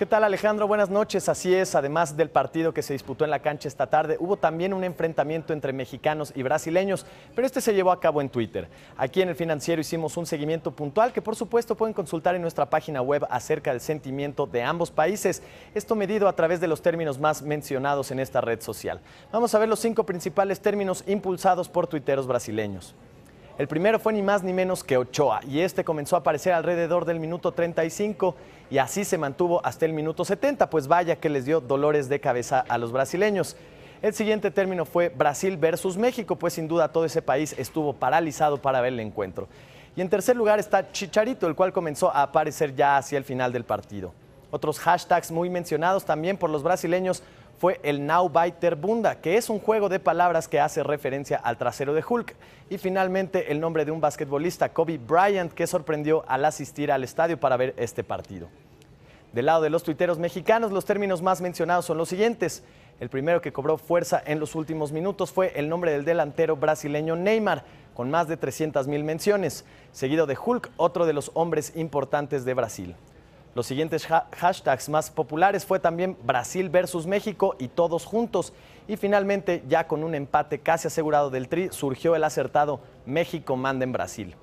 ¿Qué tal Alejandro? Buenas noches. Así es, además del partido que se disputó en la cancha esta tarde, hubo también un enfrentamiento entre mexicanos y brasileños, pero este se llevó a cabo en Twitter. Aquí en el financiero hicimos un seguimiento puntual que por supuesto pueden consultar en nuestra página web acerca del sentimiento de ambos países, esto medido a través de los términos más mencionados en esta red social. Vamos a ver los cinco principales términos impulsados por tuiteros brasileños. El primero fue ni más ni menos que Ochoa y este comenzó a aparecer alrededor del minuto 35 y así se mantuvo hasta el minuto 70, pues vaya que les dio dolores de cabeza a los brasileños. El siguiente término fue Brasil versus México, pues sin duda todo ese país estuvo paralizado para ver el encuentro. Y en tercer lugar está Chicharito, el cual comenzó a aparecer ya hacia el final del partido. Otros hashtags muy mencionados también por los brasileños fue el Now Bunda, Bunda, que es un juego de palabras que hace referencia al trasero de Hulk. Y finalmente el nombre de un basquetbolista, Kobe Bryant, que sorprendió al asistir al estadio para ver este partido. Del lado de los tuiteros mexicanos, los términos más mencionados son los siguientes. El primero que cobró fuerza en los últimos minutos fue el nombre del delantero brasileño Neymar, con más de 300.000 mil menciones, seguido de Hulk, otro de los hombres importantes de Brasil. Los siguientes hashtags más populares fue también Brasil versus México y todos juntos. Y finalmente, ya con un empate casi asegurado del Tri, surgió el acertado México manda en Brasil.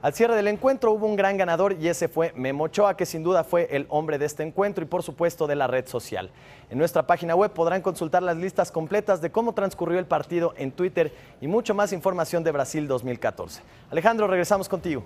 Al cierre del encuentro hubo un gran ganador y ese fue Memo Ochoa, que sin duda fue el hombre de este encuentro y por supuesto de la red social. En nuestra página web podrán consultar las listas completas de cómo transcurrió el partido en Twitter y mucho más información de Brasil 2014. Alejandro, regresamos contigo.